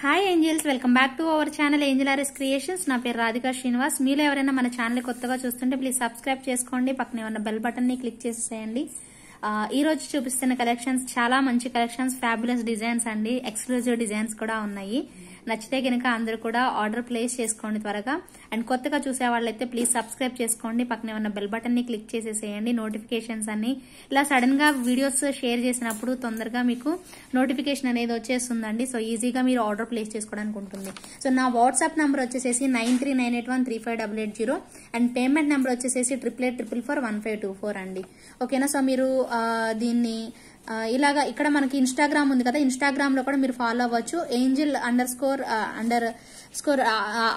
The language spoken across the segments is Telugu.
hi angels welcome back to our channel angel RS creations నా పేరు రాధికా శ్రీనివాస్ మీరు ఎవరైనా మన ఛానల్ కొత్తగా చూస్తుంటే ప్లీజ్ సబ్స్క్రైబ్ చేసుకోండి పక్కనే ఉన్న బెల్ బటన్ని క్లిక్ చేసేయండి ఈ రోజు చూపిస్తున్న కలెక్షన్స్ చాలా మంచి కలెక్షన్స్ ఫ్యాబులస్ డిజైన్స్ అండి ఎక్స్క్లూజివ్ డిజైన్స్ కూడా ఉన్నాయి నచ్చితే గనక అందరు కూడా ఆర్డర్ ప్లేస్ చేసుకోండి త్వరగా అండ్ కొత్తగా చూసే వాళ్ళైతే ప్లీజ్ సబ్స్క్రైబ్ చేసుకోండి పక్కనే ఉన్న బెల్ బటన్ ని క్లిక్ చేసేసేయండి నోటిఫికేషన్స్ అన్ని ఇలా సడన్ గా వీడియోస్ షేర్ చేసినప్పుడు తొందరగా మీకు నోటిఫికేషన్ అనేది వచ్చేస్తుందండి సో ఈజీగా మీరు ఆర్డర్ ప్లేస్ చేసుకోవడానికి ఉంటుంది సో నా వాట్సాప్ నెంబర్ వచ్చేసేసి nine three nine eight one three five double eight zero and payment number వచ్చేసేసి triple eight triple four one five two four అండి ఓకేనా సో మీరు దీన్ని ఇలాగా ఇక్కడ మనకి ఇన్స్టాగ్రామ్ ఉంది కదా లో కూడా మీరు ఫాలో అవ్వచ్చు angel underscore underscore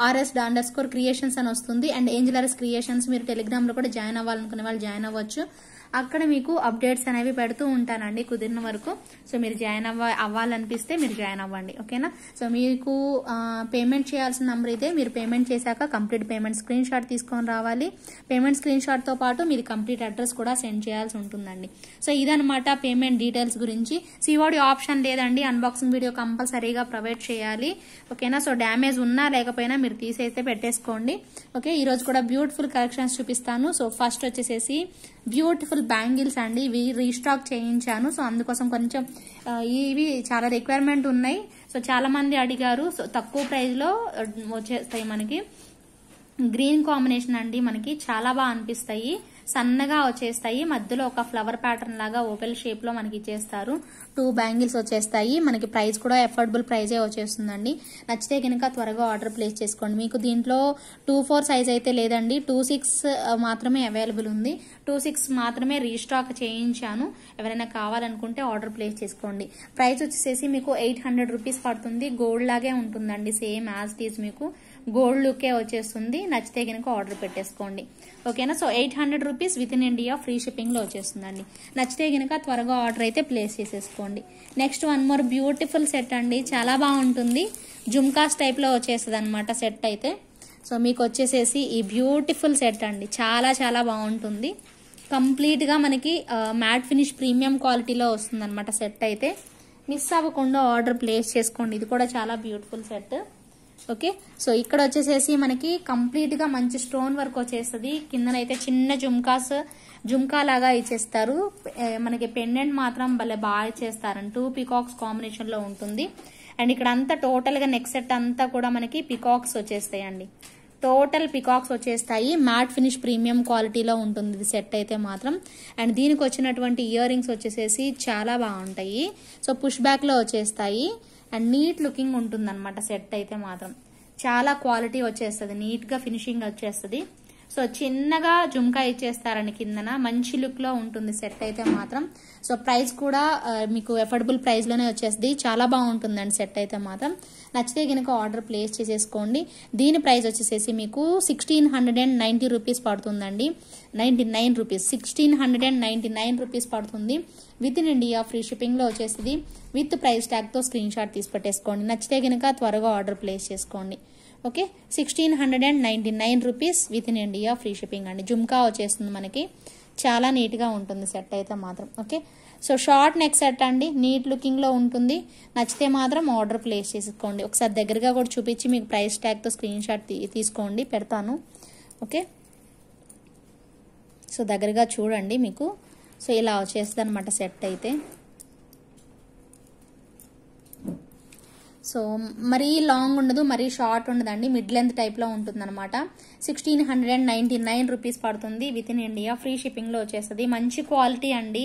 RS underscore creations అని వస్తుంది అండ్ ఏంజిల్ ఆర్ఎస్ క్రియేషన్స్ మీరు టెలిగ్రామ్ లో కూడా జాయిన్ అవ్వాలనుకునే వాళ్ళు జాయిన్ అవ్వచ్చు అక్కడ మీకు అప్డేట్స్ అనేవి పెడుతూ ఉంటానండి కుదిరిన వరకు సో మీరు జాయిన్ అవ్వ అవ్వాలనిపిస్తే మీరు జాయిన్ అవ్వండి ఓకేనా సో మీకు పేమెంట్ చేయాల్సిన నెంబర్ ఇదే మీరు పేమెంట్ చేశాక కంప్లీట్ పేమెంట్ స్క్రీన్ షాట్ తీసుకొని రావాలి పేమెంట్ స్క్రీన్ తో పాటు మీరు కంప్లీట్ అడ్రస్ కూడా సెండ్ చేయాల్సి ఉంటుందండి సో ఇదనమాట పేమెంట్ డీటెయిల్స్ గురించి సిఓడి ఆప్షన్ లేదండి అన్బాక్సింగ్ వీడియో కంపల్సరీగా ప్రొవైడ్ చేయాలి ఓకేనా సో డ్యామేజ్ ఉన్నా లేకపోయినా మీరు తీసేస్తే పెట్టేసుకోండి ఓకే ఈరోజు కూడా బ్యూటిఫుల్ కలెక్షన్స్ చూపిస్తాను సో ఫస్ట్ వచ్చేసేసి బ్యూటిఫుల్ రోజు బ్యాంగిల్స్ అండి ఇవి రీస్టాక్ చేయించాను సో అందుకోసం కొంచెం ఇవి చాలా రిక్వైర్మెంట్ ఉన్నాయి సో చాలా మంది అడిగారు సో తక్కువ ప్రైజ్ లో వచ్చేస్తాయి మనకి గ్రీన్ కాంబినేషన్ అండి మనకి చాలా బాగా అనిపిస్తాయి సన్నగా వచ్చేస్తాయి మధ్యలో ఒక ఫ్లవర్ ప్యాటర్న్ లాగా ఓపెల్ షేప్లో మనకి ఇచ్చేస్తారు టూ బ్యాంగిల్స్ వచ్చేస్తాయి మనకి ప్రైస్ కూడా అఫోర్డబుల్ ప్రైజే వచ్చేస్తుందండి నచ్చితే కనుక త్వరగా ఆర్డర్ ప్లేస్ చేసుకోండి మీకు దీంట్లో టూ ఫోర్ సైజ్ అయితే లేదండి టూ సిక్స్ మాత్రమే అవైలబుల్ ఉంది టూ సిక్స్ మాత్రమే రీస్టాక్ చేయించాను ఎవరైనా కావాలనుకుంటే ఆర్డర్ ప్లేస్ చేసుకోండి ప్రైస్ వచ్చేసి మీకు ఎయిట్ హండ్రెడ్ రూపీస్ పడుతుంది గోల్డ్ లాగే ఉంటుందండి సేమ్ యాజ్ ఇట్ ఈజ్ మీకు గోల్డ్ లుకే వచ్చేస్తుంది నచ్చితే కనుక ఆర్డర్ పెట్టేసుకోండి ఓకేనా so eight hundred rupees with in India free షిప్పింగ్లో వచ్చేస్తుందండి నచ్చితే కనుక త్వరగా ఆర్డర్ అయితే ప్లేస్ చేసేసుకోండి next one more beautiful set అండి చాలా బాగుంటుంది జుమ్కాస్ టైప్లో వచ్చేస్తుంది అనమాట సెట్ అయితే సో మీకు వచ్చేసేసి ఈ బ్యూటిఫుల్ సెట్ అండి చాలా చాలా బాగుంటుంది కంప్లీట్గా మనకి మ్యాట్ ఫినిష్ ప్రీమియం క్వాలిటీలో వస్తుంది అనమాట సెట్ అయితే మిస్ అవ్వకుండా ఆర్డర్ ప్లేస్ చేసుకోండి ఇది కూడా చాలా బ్యూటిఫుల్ సెట్ ఓకే సో ఇక్కడ వచ్చేసేసి మనకి కంప్లీట్గా మంచి స్టోన్ వర్క్ వచ్చేస్తుంది కిందనైతే చిన్న జుమ్కాస్ జుమ్కా లాగా ఇచ్చేస్తారు మనకి పెండెంట్ మాత్రం భలే బాగా ఇచ్చేస్తారండి టూ పికాక్స్ కాంబినేషన్లో ఉంటుంది అండ్ ఇక్కడ అంతా టోటల్గా నెక్ సెట్ అంతా కూడా మనకి పికాక్స్ వచ్చేస్తాయండి టోటల్ పికాక్స్ వచ్చేస్తాయి మ్యాట్ ఫినిష్ ప్రీమియం క్వాలిటీలో ఉంటుంది ఇది సెట్ అయితే మాత్రం అండ్ దీనికి వచ్చినటువంటి ఇయర్ రింగ్స్ వచ్చేసేసి చాలా బాగుంటాయి సో పుష్ బ్యాక్లో వచ్చేస్తాయి అండ్ నీట్ లుకింగ్ ఉంటుంది సెట్ అయితే మాత్రం చాలా క్వాలిటీ వచ్చేస్తుంది నీట్గా ఫినిషింగ్ వచ్చేస్తుంది సో చిన్నగా జుమ్కా ఇచ్చేస్తారని కిందన మంచి లుక్లో ఉంటుంది సెట్ అయితే మాత్రం సో ప్రైస్ కూడా మీకు ప్రైస్ ప్రైస్లోనే వచ్చేస్తుంది చాలా బాగుంటుందండి సెట్ అయితే మాత్రం నచ్చితే కనుక ఆర్డర్ ప్లేస్ చేసేసుకోండి దీని ప్రైస్ వచ్చేసేసి మీకు sixteen hundred and ninety rupees పడుతుందండి ninety nine rupees sixteen hundred and ninety nine rupees పడుతుంది విత్ ఇన్ ఇండియా ఫ్రీ షిప్పింగ్లో వచ్చేసి విత్ ప్రైస్ తో స్క్రీన్ షాట్ తీసి పెట్టేసుకోండి నచ్చితే కనుక త్వరగా ఆర్డర్ ప్లేస్ చేసుకోండి okay sixteen hundred and ninety nine rupees with in India free shipping అండి జుమ్కా వచ్చేస్తుంది మనకి చాలా నీట్గా ఉంటుంది సెట్ అయితే మాత్రం okay so short neck set అండి నీట్ లుకింగ్లో ఉంటుంది నచ్చితే మాత్రం ఆర్డర్ ప్లేస్ చేసుకోండి ఒకసారి దగ్గరగా కూడా చూపించి మీకు ప్రైస్ ట్యాగ్తో స్క్రీన్ షాట్ తీసుకోండి పెడతాను ఓకే సో దగ్గరగా చూడండి మీకు సో ఇలా వచ్చేస్తుంది అనమాట సెట్ అయితే సో మరీ లాంగ్ ఉండదు మరీ షార్ట్ ఉండదండి మిడ్ లెంత్ టైప్లో ఉంటుందన్నమాట sixteen hundred and ninety nine rupees పడుతుంది విత్ ఇన్ ఇండియా ఫ్రీ షిప్పింగ్లో వచ్చేస్తుంది మంచి క్వాలిటీ అండి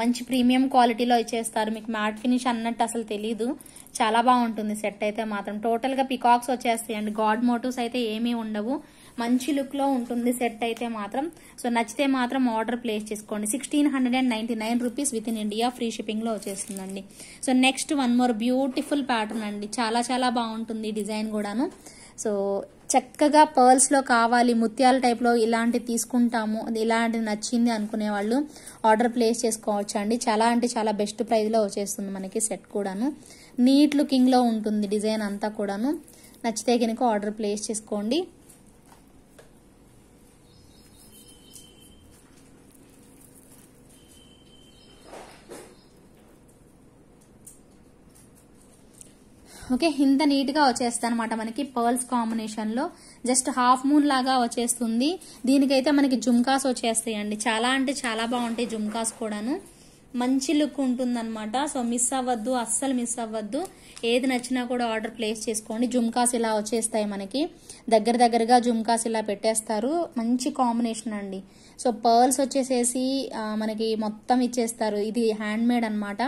మంచి ప్రీమియం క్వాలిటీలో ఇచ్చేస్తారు మీకు మ్యాట్ ఫినిష్ అన్నట్టు అసలు తెలీదు చాలా బాగుంటుంది సెట్ అయితే మాత్రం టోటల్గా పికాక్స్ వచ్చేస్తాయి అండి గాడ్ మోటివ్స్ అయితే ఏమీ ఉండవు మంచి లుక్లో ఉంటుంది సెట్ అయితే మాత్రం సో నచ్చితే మాత్రం ఆర్డర్ ప్లేస్ చేసుకోండి sixteen hundred and ninety nine rupees with in India free లో వచ్చేస్తుందండి so next one more beautiful pattern అండి చాలా చాలా బాగుంటుంది డిజైన్ కూడాను సో చక్కగా లో కావాలి ముత్యాల టైప్లో ఇలాంటివి తీసుకుంటాము ఇలాంటివి నచ్చింది అనుకునే వాళ్ళు ఆర్డర్ ప్లేస్ చేసుకోవచ్చు అండి చాలా అంటే చాలా బెస్ట్ లో వచ్చేస్తుంది మనకి సెట్ కూడాను నీట్ లుకింగ్లో ఉంటుంది డిజైన్ అంతా కూడాను నచ్చితే కనుక ఆర్డర్ ప్లేస్ చేసుకోండి ఓకే ఇంత గా వచ్చేస్తా అనమాట మనకి పర్ల్స్ కాంబినేషన్ లో జస్ట్ హాఫ్ మూన్ లాగా వచ్చేస్తుంది దీనికైతే మనకి జుమ్కాస్ వచ్చేస్తాయండి చాలా అంటే చాలా బాగుంటాయి జుమ్కాస్ కూడాను మంచి లుక్ ఉంటుంది అనమాట సో మిస్ అవ్వద్దు అస్సలు మిస్ అవ్వద్దు ఏది నచ్చినా కూడా ఆర్డర్ ప్లేస్ చేసుకోండి జుమ్కాస్ ఇలా వచ్చేస్తాయి మనకి దగ్గర దగ్గరగా జుమ్కాస్ ఇలా పెట్టేస్తారు మంచి కాంబినేషన్ అండి సో పర్ల్స్ వచ్చేసేసి మనకి మొత్తం ఇచ్చేస్తారు ఇది హ్యాండ్ మేడ్ అనమాట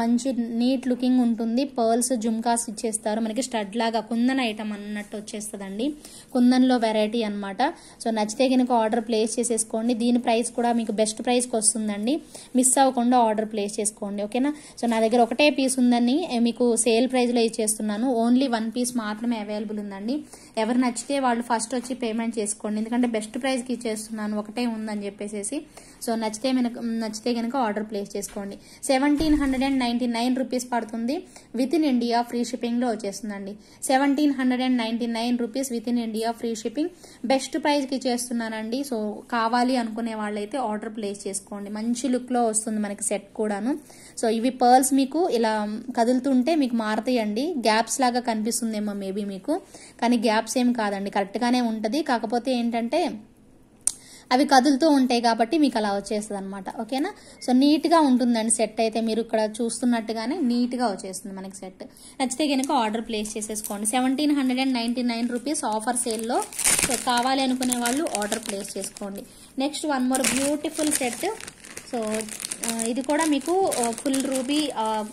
మంచి నీట్ లుకింగ్ ఉంటుంది పర్ల్స్ జుమ్కాస్ ఇచ్చేస్తారు మనకి స్టడ్ లాగా కుందన్ ఐటమ్ అన్నట్టు వచ్చేస్తుందండి కుందన్లో వెరైటీ అనమాట సో నచ్చితే కనుక ఆర్డర్ ప్లేస్ చేసేసుకోండి దీని ప్రైస్ కూడా మీకు బెస్ట్ ప్రైస్కి వస్తుందండి మిస్ అవ్వకుండా ఆర్డర్ ప్లేస్ చేసుకోండి ఓకేనా సో నా దగ్గర ఒకటే పీస్ ఉందని మీకు సేల్ ప్రైజ్లో ఇచ్చేస్తున్నాను ఓన్లీ వన్ పీస్ మాత్రమే అవైలబుల్ ఉందండి ఎవరు నచ్చితే వాళ్ళు ఫస్ట్ వచ్చి పేమెంట్ చేసుకోండి ఎందుకంటే బెస్ట్ ప్రైస్కి ఇచ్చేస్తున్నాను ఒకటే ఉందని చెప్పేసి సో నచ్చితే నచ్చితే కనుక ఆర్డర్ ప్లేస్ చేసుకోండి seventeen hundred and ninety nine rupees పడుతుంది విత్ ఇన్ ఇండియా ఫ్రీ షిప్పింగ్లో వచ్చేస్తుందండి seventeen hundred and ninety nine rupees with in India free shipping best ప్రైస్కి చేస్తున్నానండి సో కావాలి అనుకునే వాళ్ళైతే ఆర్డర్ ప్లేస్ చేసుకోండి మంచి లుక్లో వస్తుంది మనకి సెట్ కూడాను సో ఇవి పర్ల్స్ మీకు ఇలా కదులుతుంటే మీకు మారుతాయండి గ్యాప్స్ లాగా కనిపిస్తుందేమో మేబీ మీకు కానీ గ్యాప్స్ ఏం కాదండి కరెక్ట్గానే ఉంటుంది కాకపోతే ఏంటంటే అవి కదులుతూ ఉంటాయి కాబట్టి మీకు అలా వచ్చేస్తుంది అనమాట ఓకేనా సో నీట్గా ఉంటుందండి సెట్ అయితే మీరు ఇక్కడ చూస్తున్నట్టుగానే నీట్గా వచ్చేస్తుంది మనకి సెట్ నచ్చితే కనుక ఆర్డర్ ప్లేస్ చేసేసుకోండి seventeen hundred and ninety nine rupees offer సేల్లో కావాలి అనుకునే వాళ్ళు ఆర్డర్ ప్లేస్ చేసుకోండి next one more beautiful set so ఇది కూడా మీకు ఫుల్ రూబీ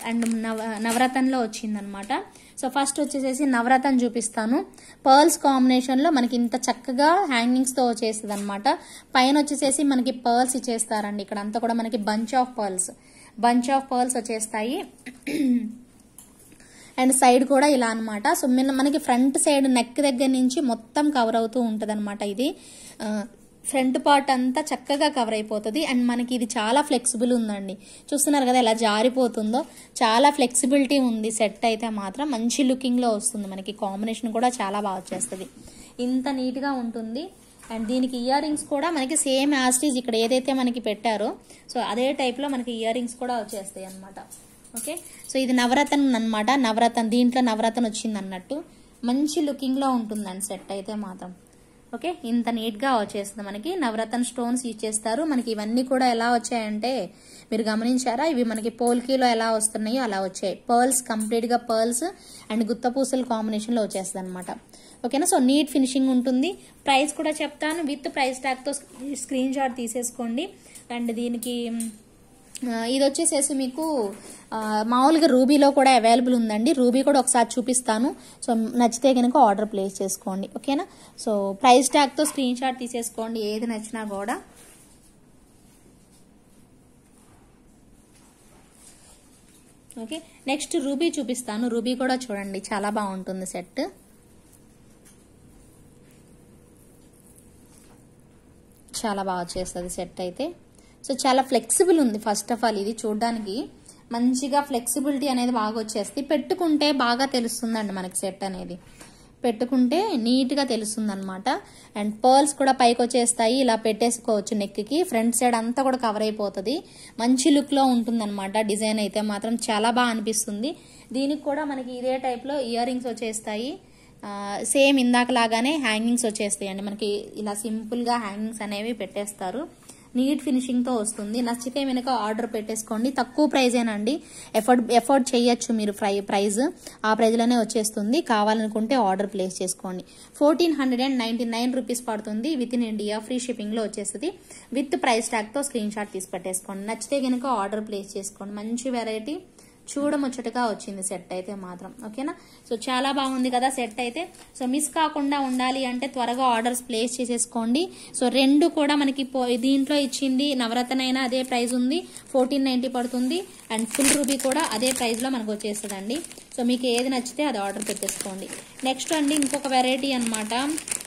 అండ్ నవ నవరత్నంలో వచ్చిందనమాట సో ఫస్ట్ వచ్చేసేసి నవరత్న చూపిస్తాను పర్ల్స్ కాంబినేషన్లో మనకి ఇంత చక్కగా హ్యాంగింగ్స్తో వచ్చేస్తుంది అనమాట పైన వచ్చేసేసి మనకి పర్ల్స్ ఇచ్చేస్తారండి ఇక్కడ అంతా కూడా మనకి bunch of pearls bunch of pearls వచ్చేస్తాయి అండ్ సైడ్ కూడా ఇలా అనమాట సో మనకి ఫ్రంట్ సైడ్ నెక్ దగ్గర నుంచి మొత్తం కవర్ అవుతూ ఉంటుంది ఇది ఫ్రంట్ పార్ట్ అంతా చక్కగా కవర్ అయిపోతుంది అండ్ మనకి ఇది చాలా ఫ్లెక్సిబుల్ ఉందండి చూస్తున్నారు కదా ఎలా జారిపోతుందో చాలా ఫ్లెక్సిబిలిటీ ఉంది సెట్ అయితే మాత్రం మంచి లుకింగ్లో వస్తుంది మనకి కాంబినేషన్ కూడా చాలా బాగా వచ్చేస్తుంది ఇంత నీట్గా ఉంటుంది అండ్ దీనికి ఇయర్ రింగ్స్ కూడా మనకి సేమ్ యాస్టీజ్ ఇక్కడ ఏదైతే మనకి పెట్టారో సో అదే టైప్లో మనకి ఇయర్ రింగ్స్ కూడా వచ్చేస్తాయి అనమాట ఓకే సో ఇది నవరత్నం అనమాట నవరత్నం దీంట్లో నవరత్నం వచ్చింది అన్నట్టు మంచి లుకింగ్లో ఉంటుందండి సెట్ అయితే మాత్రం ఓకే ఇంత నీట్గా వచ్చేస్తుంది మనకి నవరత్న స్టోన్స్ ఇచ్చేస్తారు మనకి ఇవన్నీ కూడా ఎలా వచ్చాయంటే మీరు గమనించారా ఇవి మనకి పోల్కీలో ఎలా వస్తున్నాయో అలా వచ్చాయి పర్ల్స్ కంప్లీట్గా పర్ల్స్ అండ్ గుత్త పూసలు కాంబినేషన్లో వచ్చేస్తుంది అనమాట ఓకేనా సో నీట్ ఫినిషింగ్ ఉంటుంది ప్రైస్ కూడా చెప్తాను విత్ ప్రైస్ తో స్క్రీన్ షాట్ తీసేసుకోండి అండ్ దీనికి ఇది వచ్చేసేసి మీకు మామూలుగా రూబీలో కూడా అవైలబుల్ ఉందండి రూబీ కూడా ఒకసారి చూపిస్తాను సో నచ్చితే కనుక ఆర్డర్ ప్లేస్ చేసుకోండి ఓకేనా సో ప్రైస్ ట్యాగ్తో స్క్రీన్ షాట్ తీసేసుకోండి ఏది నచ్చినా కూడా ఓకే నెక్స్ట్ రూబీ చూపిస్తాను రూబీ కూడా చూడండి చాలా బాగుంటుంది సెట్ చాలా బాగా వచ్చేస్తుంది సెట్ అయితే సో చాలా ఫ్లెక్సిబుల్ ఉంది ఫస్ట్ ఆఫ్ ఆల్ ఇది చూడడానికి మంచిగా ఫ్లెక్సిబిలిటీ అనేది బాగా వచ్చేస్తుంది పెట్టుకుంటే బాగా తెలుస్తుందండి మనకి సెట్ అనేది పెట్టుకుంటే నీట్గా తెలుస్తుంది అనమాట అండ్ పర్ల్స్ కూడా పైకి వచ్చేస్తాయి ఇలా పెట్టేసుకోవచ్చు నెక్కి ఫ్రంట్ సైడ్ అంతా కూడా కవర్ అయిపోతుంది మంచి లుక్లో అనమాట డిజైన్ అయితే మాత్రం చాలా బాగా అనిపిస్తుంది దీనికి కూడా మనకి ఇదే టైప్లో ఇయర్ రింగ్స్ వచ్చేస్తాయి సేమ్ ఇందాక లాగానే హ్యాంగింగ్స్ వచ్చేస్తాయి అండి మనకి ఇలా సింపుల్గా హ్యాంగింగ్స్ అనేవి పెట్టేస్తారు నీట్ ఫినిషింగ్తో వస్తుంది నచ్చితే వెనుక ఆర్డర్ పెట్టేసుకోండి తక్కువ ఏనండి ఎఫర్డ్ ఎఫర్డ్ చేయొచ్చు మీరు ఫ్రై ప్రైజ్ ఆ ప్రైజ్లోనే వచ్చేస్తుంది కావాలనుకుంటే ఆర్డర్ ప్లేస్ చేసుకోండి fourteen hundred and ninety nine rupees పడుతుంది విత్ ఇన్ ఇండియా ఫ్రీ షిప్పింగ్లో వచ్చేస్తుంది విత్ ప్రైస్ తో స్క్రీన్ షాట్ తీసి పెట్టేసుకోండి నచ్చితే కనుక ఆర్డర్ ప్లేస్ చేసుకోండి మంచి వెరైటీ చూడముచ్చటగా వచ్చింది సెట్ అయితే మాత్రం ఓకేనా సో చాలా బాగుంది కదా సెట్ అయితే సో మిస్ కాకుండా ఉండాలి అంటే త్వరగా ఆర్డర్స్ ప్లేస్ చేసేసుకోండి సో రెండు కూడా మనకి దీంట్లో ఇచ్చింది అయినా అదే ప్రైస్ ఉంది ఫోర్టీన్ నైన్టీ పడుతుంది అండ్ ఫుల్ రూబీ కూడా అదే లో మనకు వచ్చేస్తుంది సో మీకు ఏది నచ్చితే అది ఆర్డర్ పెట్టేసుకోండి నెక్స్ట్ అండి ఇంకొక వెరైటీ అనమాట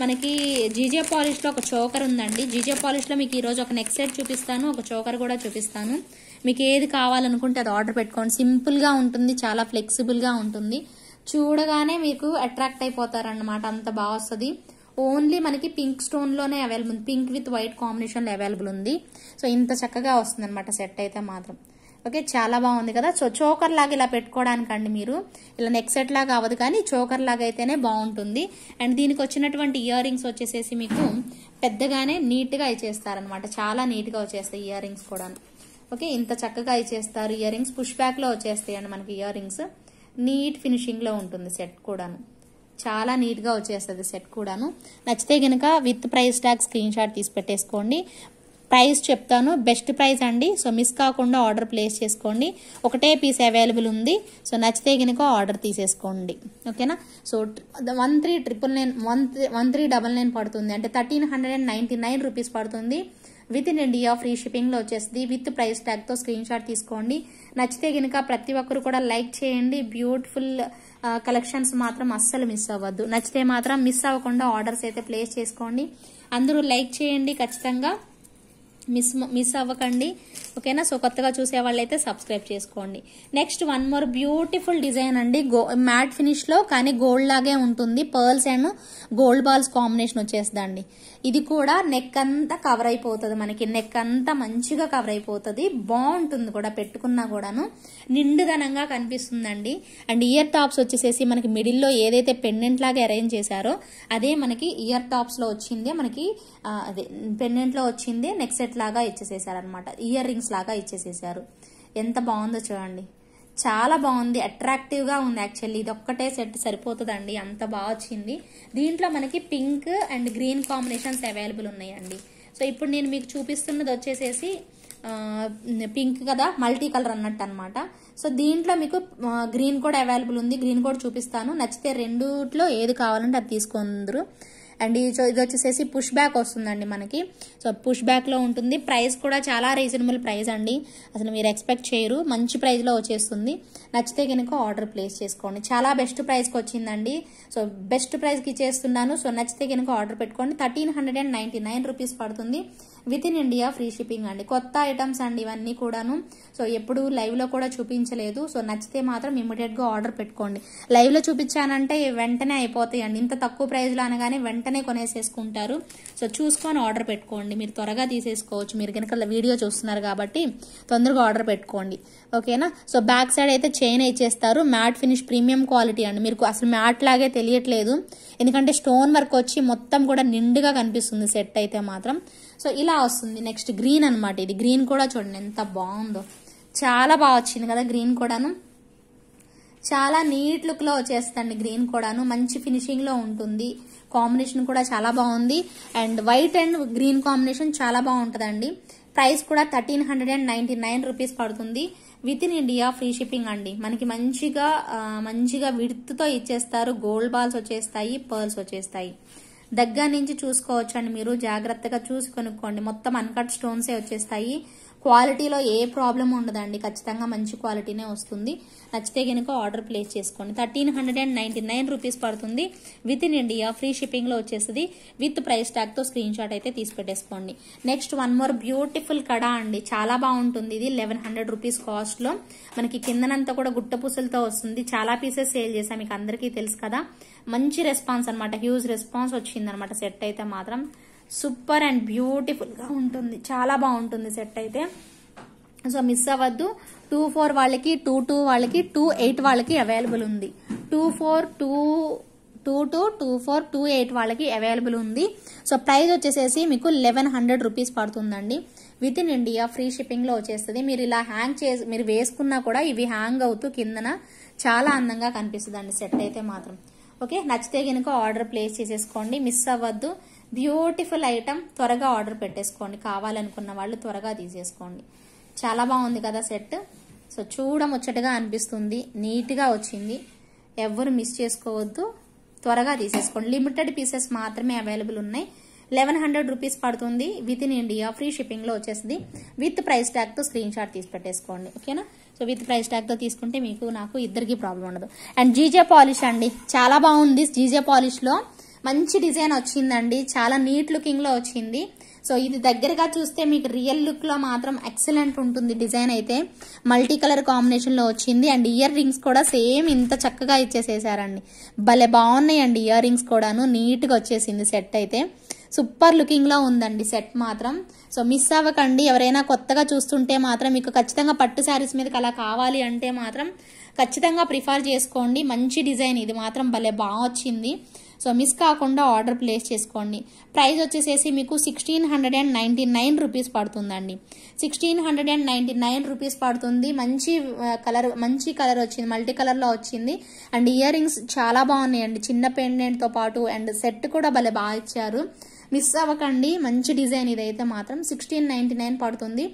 మనకి జీజే లో ఒక చోకర్ ఉందండి జీజే లో మీకు ఈ రోజు ఒక నెక్స్ట్ సెట్ చూపిస్తాను ఒక చోకర్ కూడా చూపిస్తాను మీకు ఏది కావాలనుకుంటే అది ఆర్డర్ పెట్టుకోండి సింపుల్గా ఉంటుంది చాలా ఫ్లెక్సిబుల్గా ఉంటుంది చూడగానే మీకు అట్రాక్ట్ అయిపోతారన్నమాట అంత బాగా వస్తుంది ఓన్లీ మనకి పింక్ స్టోన్లోనే అవైలబుల్ ఉంది పింక్ విత్ వైట్ కాంబినేషన్లో అవైలబుల్ ఉంది సో ఇంత చక్కగా వస్తుంది అనమాట సెట్ అయితే మాత్రం ఓకే చాలా బాగుంది కదా సో చోకర్ లాగా ఇలా పెట్టుకోవడానికండి మీరు ఇలా నెక్ సెట్ లాగా అవ్వదు కానీ చోకర్ లాగా అయితేనే బాగుంటుంది అండ్ దీనికి వచ్చినటువంటి ఇయర్ రింగ్స్ వచ్చేసేసి మీకు పెద్దగానే నీట్గా ఇచ్చేస్తారనమాట చాలా నీట్గా వచ్చేస్తాయి ఇయర్ రింగ్స్ కూడా ఓకే ఇంత చక్కగా ఇచ్చేస్తారు ఇయర్ రింగ్స్ పుష్ బ్యాక్లో వచ్చేస్తాయండి మనకి ఇయర్ రింగ్స్ నీట్ ఫినిషింగ్లో ఉంటుంది సెట్ కూడాను చాలా నీట్గా వచ్చేస్తుంది సెట్ కూడాను నచ్చితే గనక with price tag screenshot తీసి పెట్టేసుకోండి ప్రైస్ చెప్తాను బెస్ట్ ప్రైస్ అండి సో మిస్ కాకుండా ఆర్డర్ ప్లేస్ చేసుకోండి ఒకటే పీస్ అవైలబుల్ ఉంది సో నచ్చితే కనుక ఆర్డర్ తీసేసుకోండి ఓకేనా so one three triple nine one one three double nine పడుతుంది అంటే thirteen hundred and ninety nine rupees పడుతుంది విత్ ఇన్ ఇండియా ఫ్రీ షిప్పింగ్లో వచ్చేసింది విత్ ప్రైస్ తో స్క్రీన్ షాట్ తీసుకోండి నచ్చితే గనక ప్రతి ఒక్కరు కూడా లైక్ చేయండి బ్యూటిఫుల్ కలెక్షన్స్ మాత్రం అస్సలు మిస్ అవ్వద్దు నచ్చితే మాత్రం మిస్ అవ్వకుండా ఆర్డర్స్ అయితే ప్లేస్ చేసుకోండి అందరూ లైక్ చేయండి ఖచ్చితంగా మిస్ మిస్ అవ్వకండి ఓకేనా సో కొత్తగా చూసే వాళ్ళైతే సబ్స్క్రైబ్ చేసుకోండి next one more beautiful design అండి గో మ్యాట్ ఫినిష్లో కానీ గోల్డ్ లాగే ఉంటుంది pearls and gold balls combination వచ్చేస్తుందండి ఇది కూడా నెక్ అంతా కవర్ అయిపోతుంది మనకి నెక్ అంతా మంచిగా కవర్ అయిపోతుంది బాగుంటుంది కూడా పెట్టుకున్నా కూడాను నిండుదనంగా కనిపిస్తుందండి అండ్ ఇయర్ టాప్స్ వచ్చేసేసి మనకి మిడిల్లో ఏదైతే పెండెంట్ లాగా అరేంజ్ చేశారో అదే మనకి ఇయర్ టాప్స్లో వచ్చిందే మనకి అదే పెండెంట్లో వచ్చిందే నెక్ సెట్ లాగా ఇచ్చేసేసారనమాట ఇయర్ రింగ్స్ లాగా ఇచ్చేసేసారు ఎంత బాగుందో చూడండి చాలా బాగుంది అట్రాక్టివ్గా ఉంది యాక్చువల్లీ ఇది ఒక్కటే సెట్ సరిపోతుందండి అంత బాగా వచ్చింది దీంట్లో మనకి pink and green combinations available ఉన్నాయండి సో ఇప్పుడు నేను మీకు చూపిస్తున్నది వచ్చేసేసి పింక్ కదా మల్టీ కలర్ అన్నట్టు అనమాట సో దీంట్లో మీకు గ్రీన్ కూడా అవైలబుల్ ఉంది గ్రీన్ కూడా చూపిస్తాను నచ్చితే రెండుట్లో ఏది కావాలంటే అది తీసుకుందరు అండ్ సో ఇది వచ్చేసేసి పుష్ బ్యాక్ వస్తుందండి మనకి సో పుష్ బ్యాక్లో ఉంటుంది ప్రైస్ కూడా చాలా రీజనబుల్ ప్రైస్ అండి అసలు మీరు ఎక్స్పెక్ట్ చేయరు మంచి ప్రైస్లో వచ్చేస్తుంది నచ్చితే కనుక ఆర్డర్ ప్లేస్ చేసుకోండి చాలా బెస్ట్ ప్రైస్కి వచ్చిందండి సో బెస్ట్ ప్రైస్కి ఇచ్చేస్తున్నాను సో నచ్చితే కనుక ఆర్డర్ పెట్టుకోండి thirteen hundred and ninety nine rupees పడుతుంది with in India free shipping అండి కొత్త ఐటమ్స్ అండి ఇవన్నీ కూడాను సో ఎప్పుడు లైవ్లో కూడా చూపించలేదు సో నచ్చితే మాత్రం గా ఆర్డర్ పెట్టుకోండి లైవ్లో చూపించానంటే వెంటనే అయిపోతాయి అండి ఇంత తక్కువ లో అనగానే వెంటనే కొనేసేసుకుంటారు సో చూసుకొని ఆర్డర్ పెట్టుకోండి మీరు త్వరగా తీసేసుకోవచ్చు మీరు కనుక వీడియో చూస్తున్నారు కాబట్టి తొందరగా ఆర్డర్ పెట్టుకోండి ఓకేనా సో బ్యాక్ సైడ్ అయితే చైన్ ఇచ్చేస్తారు మ్యాట్ ఫినిష్ ప్రీమియం క్వాలిటీ అండి మీరు అసలు మ్యాట్ లాగే తెలియట్లేదు ఎందుకంటే స్టోన్ వర్క్ వచ్చి మొత్తం కూడా నిండుగా కనిపిస్తుంది సెట్ అయితే మాత్రం సో ఇలా వస్తుంది నెక్స్ట్ గ్రీన్ అనమాట ఇది గ్రీన్ కూడా చూడండి ఎంత బాగుందో చాలా బాగా వచ్చింది కదా గ్రీన్ కూడాను చాలా నీట్ లుక్లో వచ్చేస్తండి గ్రీన్ కూడాను మంచి ఫినిషింగ్లో ఉంటుంది కాంబినేషన్ కూడా చాలా బాగుంది and white and green combination చాలా బాగుంటుందండి ప్రైస్ కూడా thirteen hundred and ninety nine rupees పడుతుంది with in India free shipping అండి మనకి మంచిగా మంచిగా విడుతుతో ఇచ్చేస్తారు గోల్డ్ బాల్స్ వచ్చేస్తాయి పర్ల్స్ వచ్చేస్తాయి దగ్గర నుంచి చూసుకోవచ్చు అండి మీరు జాగ్రత్తగా చూసి కొనుక్కోండి మొత్తం అన్కట్ స్టోన్సే వచ్చేస్తాయి క్వాలిటీలో ఏ ప్రాబ్లం ఉండదండి ఖచ్చితంగా మంచి క్వాలిటీనే వస్తుంది నచ్చితే కనుక ఆర్డర్ ప్లేస్ చేసుకోండి thirteen hundred and ninety nine rupees పడుతుంది విత్ ఇన్ ఇండియా ఫ్రీ షిప్పింగ్లో వచ్చేస్తుంది విత్ ప్రైస్ ట్యాగ్తో స్క్రీన్ షాట్ అయితే తీసి పెట్టేసుకోండి నెక్స్ట్ వన్ మోర్ బ్యూటిఫుల్ కడా అండి చాలా బాగుంటుంది ఇది లెవెన్ హండ్రెడ్ రూపీస్ కాస్ట్లో మనకి కిందనంతా కూడా గుట్టపూసలతో వస్తుంది చాలా పీసెస్ సేల్ చేసాం మీకు అందరికీ తెలుసు కదా మంచి రెస్పాన్స్ అనమాట హ్యూజ్ రెస్పాన్స్ వచ్చిందనమాట సెట్ అయితే మాత్రం సూపర్ అండ్ బ్యూటిఫుల్గా ఉంటుంది చాలా బాగుంటుంది సెట్ అయితే సో మిస్ అవ్వద్దు టూ ఫోర్ వాళ్ళకి టూ టూ వాళ్ళకి టూ ఎయిట్ వాళ్ళకి అవైలబుల్ ఉంది two four two two two two four two eight వాళ్ళకి అవైలబుల్ ఉంది సో ప్రైస్ వచ్చేసేసి మీకు లెవెన్ హండ్రెడ్ రూపీస్ పడుతుందండి విత్ ఇన్ ఇండియా ఫ్రీ షిప్పింగ్లో వచ్చేస్తుంది మీరు ఇలా హ్యాంగ్ చేసి మీరు వేసుకున్నా కూడా ఇవి హ్యాంగ్ అవుతూ కిందన చాలా అందంగా కనిపిస్తుంది సెట్ అయితే మాత్రం ఓకే నచ్చితే కనుక ఆర్డర్ ప్లేస్ చేసేసుకోండి మిస్ అవ్వద్దు బ్యూటిఫుల్ ఐటమ్ త్వరగా ఆర్డర్ పెట్టేసుకోండి కావాలనుకున్న వాళ్ళు త్వరగా తీసేసుకోండి చాలా బాగుంది కదా సెట్ సో చూడముచ్చటగా అనిపిస్తుంది నీట్గా వచ్చింది ఎవరు మిస్ చేసుకోవద్దు త్వరగా తీసేసుకోండి లిమిటెడ్ పీసెస్ మాత్రమే అవైలబుల్ ఉన్నాయి లెవెన్ హండ్రెడ్ రూపీస్ పడుతుంది విత్ ఇన్ ఇండియా ఫ్రీ షిప్పింగ్లో వచ్చేసింది విత్ ప్రైస్ తో స్క్రీన్ షాట్ తీసి పెట్టేసుకోండి ఓకేనా సో విత్ ప్రైస్ తో తీసుకుంటే మీకు నాకు ఇద్దరికి ప్రాబ్లం ఉండదు అండ్ జీజే పాలిష్ అండి చాలా బాగుంది జీజే పాలిష్లో మంచి డిజైన్ వచ్చిందండి చాలా నీట్ లుకింగ్లో వచ్చింది సో ఇది దగ్గరగా చూస్తే మీకు రియల్ లుక్లో మాత్రం ఎక్సలెంట్ ఉంటుంది డిజైన్ అయితే మల్టీ కలర్ కాంబినేషన్లో వచ్చింది అండ్ ఇయర్ రింగ్స్ కూడా సేమ్ ఇంత చక్కగా ఇచ్చేసేసారండి భలే బాగున్నాయండి ఇయర్ రింగ్స్ కూడాను నీట్గా వచ్చేసింది సెట్ అయితే సూపర్ లుకింగ్లో ఉందండి సెట్ మాత్రం సో మిస్ అవ్వకండి ఎవరైనా కొత్తగా చూస్తుంటే మాత్రం మీకు ఖచ్చితంగా పట్టు శారీస్ మీదకి అలా కావాలి అంటే మాత్రం ఖచ్చితంగా ప్రిఫర్ చేసుకోండి మంచి డిజైన్ ఇది మాత్రం భలే బాగా వచ్చింది సో మిస్ కాకుండా ఆర్డర్ ప్లేస్ చేసుకోండి ప్రైస్ వచ్చేసేసి మీకు sixteen hundred and ninety nine rupees పడుతుందండి sixteen hundred and ninety nine rupees పడుతుంది మంచి కలర్ మంచి కలర్ వచ్చింది మల్టీ కలర్లో వచ్చింది అండ్ ఇయర్ రింగ్స్ చాలా బాగున్నాయండి చిన్న పెండెంట్తో పాటు అండ్ సెట్ కూడా భలే బాగా ఇచ్చారు మిస్ అవ్వకండి మంచి డిజైన్ ఇదైతే మాత్రం సిక్స్టీన్ నైంటీ నైన్ పడుతుంది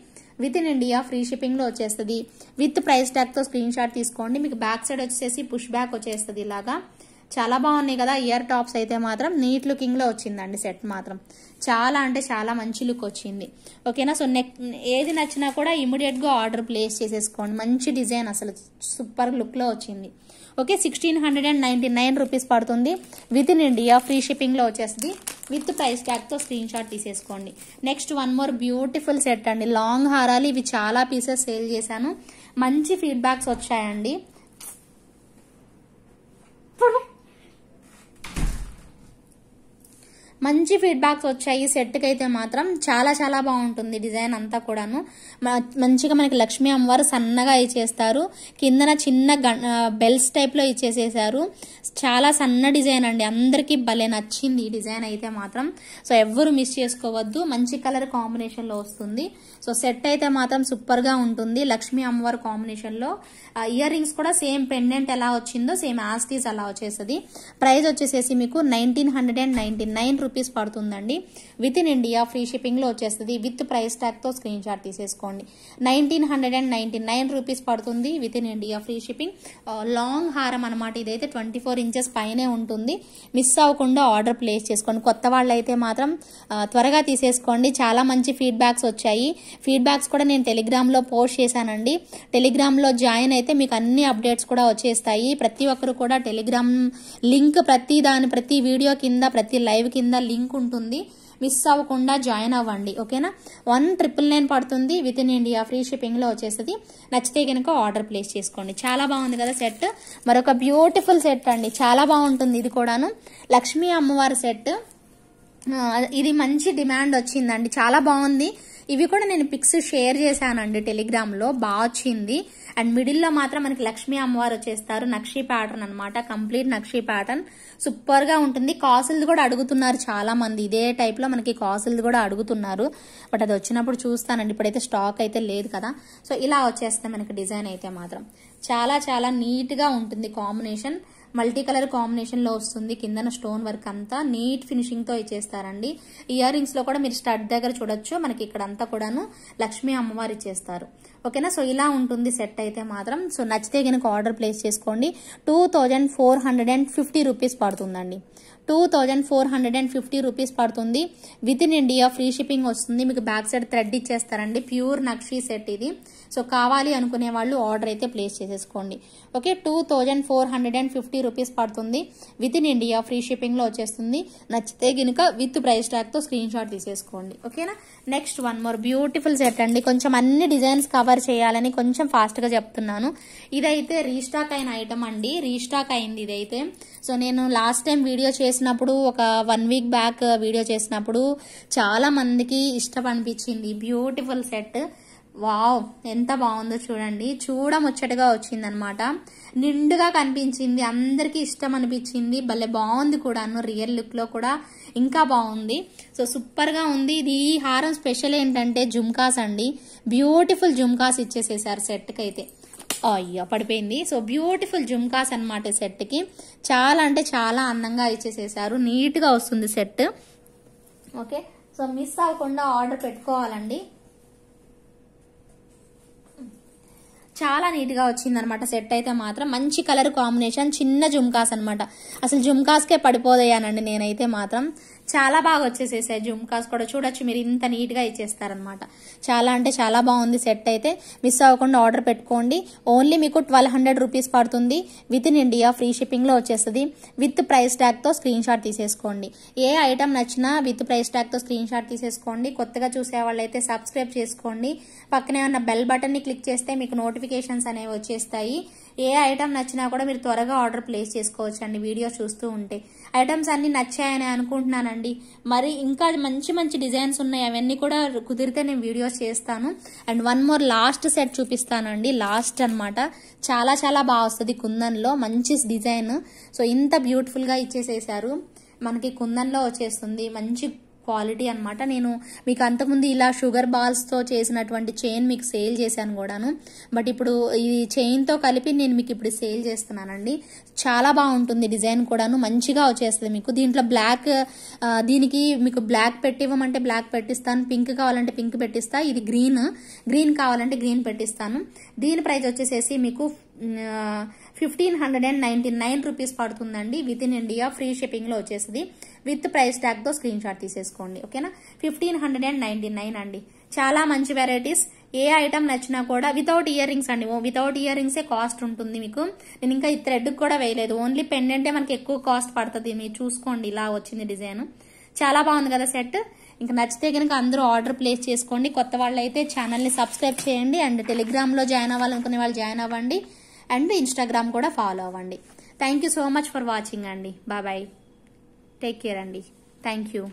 విత్ ఇన్ ఇండియా ఫ్రీ షిప్పింగ్లో వచ్చేస్తుంది విత్ ప్రైస్ ట్యాగ్తో స్క్రీన్ షాట్ తీసుకోండి మీకు బ్యాక్ సైడ్ వచ్చేసి పుష్ బ్యాక్ వచ్చేస్తుంది ఇలాగా చాలా బాగున్నాయి కదా ఇయర్ టాప్స్ అయితే మాత్రం నీట్ లుకింగ్లో వచ్చిందండి సెట్ మాత్రం చాలా అంటే చాలా మంచి లుక్ వచ్చింది ఓకేనా సో నెక్ ఏది నచ్చినా కూడా గా ఆర్డర్ ప్లేస్ చేసేసుకోండి మంచి డిజైన్ అసలు సూపర్ లుక్లో వచ్చింది okay sixteen hundred and ninety nine rupees పడుతుంది విత్ ఇన్ ఇండియా ఫ్రీ షిప్పింగ్లో వచ్చేస్తుంది విత్ ప్రైస్ తో స్క్రీన్ షాట్ తీసేసుకోండి next one more beautiful set అండి లాంగ్ హారాలు ఇవి చాలా పీసెస్ సేల్ చేశాను మంచి ఫీడ్బ్యాక్స్ వచ్చాయండి ఇప్పుడు మంచి ఫీడ్బ్యాక్స్ వచ్చాయి సెట్కి అయితే మాత్రం చాలా చాలా బాగుంటుంది డిజైన్ అంతా కూడాను మంచిగా మనకి లక్ష్మీ అమ్మవారు సన్నగా ఇచ్చేస్తారు కిందన చిన్న బెల్స్ టైప్లో ఇచ్చేసేసారు చాలా సన్న డిజైన్ అండి అందరికీ భలే నచ్చింది ఈ డిజైన్ అయితే మాత్రం సో ఎవ్వరు మిస్ చేసుకోవద్దు మంచి కలర్ కాంబినేషన్లో వస్తుంది సో సెట్ అయితే మాత్రం సూపర్గా ఉంటుంది లక్ష్మీ అమ్మవారి కాంబినేషన్లో ఇయర్ రింగ్స్ కూడా సేమ్ పెండెంట్ ఎలా వచ్చిందో సేమ్ ఆస్టీస్ అలా వచ్చేస్తుంది ప్రైస్ వచ్చేసేసి మీకు nineteen hundred and ninety nine rupees rupees పడుతుందండి విత్ ఇన్ ఇండియా ఫ్రీ షిప్పింగ్లో వచ్చేస్తుంది విత్ ప్రైస్ తో స్క్రీన్ షాట్ తీసేసుకోండి nineteen hundred and nine rupees పడుతుంది with in India free shipping long హారం అనమాట ఇదైతే ట్వంటీ ఫోర్ ఇంచెస్ పైనే ఉంటుంది మిస్ అవ్వకుండా ఆర్డర్ ప్లేస్ చేసుకోండి కొత్త వాళ్ళైతే మాత్రం త్వరగా తీసేసుకోండి చాలా మంచి ఫీడ్బ్యాక్స్ వచ్చాయి ఫీడ్బ్యాక్స్ కూడా నేను టెలిగ్రామ్లో పోస్ట్ చేశానండి టెలిగ్రామ్లో జాయిన్ అయితే మీకు అన్ని అప్డేట్స్ కూడా వచ్చేస్తాయి ప్రతి ఒక్కరు కూడా టెలిగ్రామ్ లింక్ ప్రతి దాని ప్రతి వీడియో కింద ప్రతి లైవ్ కింద లింక్ ఉంటుంది మిస్ అవ్వకుండా జాయిన్ అవ్వండి ఓకేనా వన్ ట్రిపుల్ నైన్ పడుతుంది విత్ ఇన్ ఇండియా ఫ్రీ షిప్పింగ్లో వచ్చేసి నచ్చితే కనుక ఆర్డర్ ప్లేస్ చేసుకోండి చాలా బాగుంది కదా సెట్ మరొక బ్యూటిఫుల్ సెట్ అండి చాలా బాగుంటుంది ఇది కూడాను లక్ష్మీ అమ్మవారి సెట్ ఇది మంచి డిమాండ్ వచ్చిందండి చాలా బాగుంది ఇవి కూడా నేను పిక్స్ షేర్ చేశానండి టెలిగ్రామ్లో బాగా వచ్చింది అండ్ మిడిల్లో మాత్రం మనకి లక్ష్మీ అమ్మవారు వచ్చేస్తారు నక్షీ ప్యాటర్న్ అనమాట కంప్లీట్ నక్షీ ప్యాటర్న్ సూపర్గా ఉంటుంది కాసులు కూడా అడుగుతున్నారు చాలా మంది ఇదే టైప్లో మనకి కాసులు కూడా అడుగుతున్నారు బట్ అది వచ్చినప్పుడు చూస్తానండి ఇప్పుడైతే స్టాక్ అయితే లేదు కదా సో ఇలా వచ్చేస్తే మనకి డిజైన్ అయితే మాత్రం చాలా చాలా నీట్గా ఉంటుంది కాంబినేషన్ మల్టీ కలర్ కాంబినేషన్లో వస్తుంది కిందన స్టోన్ వర్క్ అంతా నీట్ ఫినిషింగ్తో ఇచ్చేస్తారండి ఇయర్ రింగ్స్లో కూడా మీరు స్టడ్ దగ్గర చూడొచ్చు మనకి ఇక్కడ అంతా కూడాను లక్ష్మీ అమ్మవారు ఇచ్చేస్తారు ఓకేనా సో ఇలా ఉంటుంది సెట్ అయితే మాత్రం సో నచ్చితే కనుక ఆర్డర్ ప్లేస్ చేసుకోండి two thousand four hundred and fifty rupees పడుతుందండి two thousand four hundred and fifty rupees పడుతుంది with in India free shipping వస్తుంది మీకు బ్యాక్ సైడ్ థ్రెడ్ ఇచ్చేస్తారండి ప్యూర్ నక్షీ సెట్ ఇది సో కావాలి అనుకునే వాళ్ళు ఆర్డర్ అయితే ప్లేస్ చేసేసుకోండి okay two thousand four hundred and fifty rupees పడుతుంది విత్ ఇన్ ఇండియా ఫ్రీ లో వచ్చేస్తుంది నచ్చితే గినుక విత్ ప్రైస్ తో స్క్రీన్ షాట్ తీసేసుకోండి ఓకేనా next one more beautiful set అండి కొంచెం అన్ని డిజైన్స్ కవర్ చేయాలని కొంచెం ఫాస్ట్గా చెప్తున్నాను ఇదైతే రీస్టాక్ అయిన ఐటమ్ అండి రీస్టాక్ అయింది ఇదైతే సో నేను లాస్ట్ టైం వీడియో చేసి చేసినప్పుడు ఒక వన్ వీక్ బ్యాక్ వీడియో చేసినప్పుడు చాలా మందికి ఇష్టం అనిపించింది బ్యూటిఫుల్ సెట్ వావ్ ఎంత బాగుందో చూడండి చూడముచ్చటగా వచ్చింది అనమాట నిండుగా కనిపించింది అందరికీ ఇష్టం అనిపించింది భలే బాగుంది కూడాను రియల్ లో కూడా ఇంకా బాగుంది సో సూపర్ గా ఉంది ఇది హారం స్పెషల్ ఏంటంటే జుమ్కాస్ అండి బ్యూటిఫుల్ జుమ్కాస్ ఇచ్చేసేసారు సెట్కి అయితే అయ్యో పడిపోయింది సో బ్యూటిఫుల్ జుమ్కాస్ అనమాట సెట్కి చాలా అంటే చాలా అందంగా ఇచ్చేసేసారు నీట్గా వస్తుంది సెట్ ఓకే సో మిస్ అవ్వకుండా ఆర్డర్ పెట్టుకోవాలండి చాలా నీట్గా వచ్చింది అనమాట సెట్ అయితే మాత్రం మంచి కలర్ కాంబినేషన్ చిన్న జుమ్కాస్ అనమాట అసలు జుమ్కాస్కే పడిపోదయ్యానండి నేనైతే మాత్రం చాలా బాగా వచ్చేసేసాయి జుమ్కాస్ కూడా చూడొచ్చు మీరు ఇంత నీట్గా ఇచ్చేస్తారనమాట చాలా అంటే చాలా బాగుంది సెట్ అయితే మిస్ అవ్వకుండా ఆర్డర్ పెట్టుకోండి ఓన్లీ మీకు ట్వెల్వ్ హండ్రెడ్ రూపీస్ పడుతుంది విత్ ఇన్ ఇండియా ఫ్రీ షిప్పింగ్లో వచ్చేస్తుంది విత్ ప్రైస్ తో స్క్రీన్ షాట్ తీసేసుకోండి ఏ ఐటమ్ నచ్చినా విత్ ప్రైస్ తో స్క్రీన్ షాట్ తీసేసుకోండి కొత్తగా చూసే వాళ్ళైతే సబ్స్క్రైబ్ చేసుకోండి పక్కనే ఉన్న బెల్ బటన్ని క్లిక్ చేస్తే మీకు నోటిఫికేషన్స్ అనేవి వచ్చేస్తాయి ఏ ఐటమ్ నచ్చినా కూడా మీరు త్వరగా ఆర్డర్ ప్లేస్ చేసుకోవచ్చు అండి వీడియో చూస్తూ ఉంటే ఐటమ్స్ అన్నీ నచ్చాయని అనుకుంటున్నానండి మరి ఇంకా మంచి మంచి డిజైన్స్ ఉన్నాయి అవన్నీ కూడా కుదిరితే నేను వీడియోస్ చేస్తాను and one more last set చూపిస్తానండి లాస్ట్ అనమాట చాలా చాలా బాగా వస్తుంది కుందన్లో మంచి డిజైన్ సో ఇంత బ్యూటిఫుల్గా ఇచ్చేసేసారు మనకి కుందన్లో వచ్చేస్తుంది మంచి క్వాలిటీ అనమాట నేను మీకు అంతకుముందు ఇలా షుగర్ బాల్స్తో చేసినటువంటి చైన్ మీకు సేల్ చేశాను కూడాను బట్ ఇప్పుడు ఈ చైన్తో కలిపి నేను మీకు ఇప్పుడు సేల్ చేస్తున్నానండి చాలా బాగుంటుంది డిజైన్ కూడాను మంచిగా వచ్చేస్తుంది మీకు దీంట్లో బ్లాక్ దీనికి మీకు బ్లాక్ పెట్టివ్వమంటే బ్లాక్ పెట్టిస్తాను పింక్ కావాలంటే పింక్ పెట్టిస్తా ఇది గ్రీన్ గ్రీన్ కావాలంటే గ్రీన్ పెట్టిస్తాను దీని ప్రైస్ వచ్చేసేసి మీకు fifteen hundred and ninety nine rupees పడుతుందండి విత్ ఇన్ ఇండియా ఫ్రీ షిప్పింగ్లో వచ్చేసింది విత్ ప్రైస్ తో స్క్రీన్ షాట్ తీసేసుకోండి ఓకేనా ఫిఫ్టీన్ హండ్రెడ్ అండ్ నైన్ అండి చాలా మంచి వెరైటీస్ ఏ ఐటమ్ నచ్చినా కూడా వితౌట్ ఇయర్ రింగ్స్ అండి వితౌట్ ఇయర్ ఏ కాస్ట్ ఉంటుంది మీకు నేను ఇంకా ఈ థ్రెడ్ కూడా వేయలేదు ఓన్లీ పెండెంటే మనకి ఎక్కువ కాస్ట్ పడుతుంది మీరు చూసుకోండి ఇలా వచ్చింది డిజైన్ చాలా బాగుంది కదా సెట్ ఇంకా నచ్చితే కనుక అందరూ ఆర్డర్ ప్లేస్ చేసుకోండి కొత్త వాళ్ళు అయితే ఛానల్ని సబ్స్క్రైబ్ చేయండి అండ్ టెలిగ్రామ్లో జాయిన్ అవ్వాలనుకునే వాళ్ళు జాయిన్ అవ్వండి అండ్ ఇన్స్టాగ్రామ్ కూడా ఫాలో అవ్వండి thank so much for watching అండి బాయ్ టేక్ కేర్ అండి థ్యాంక్ యూ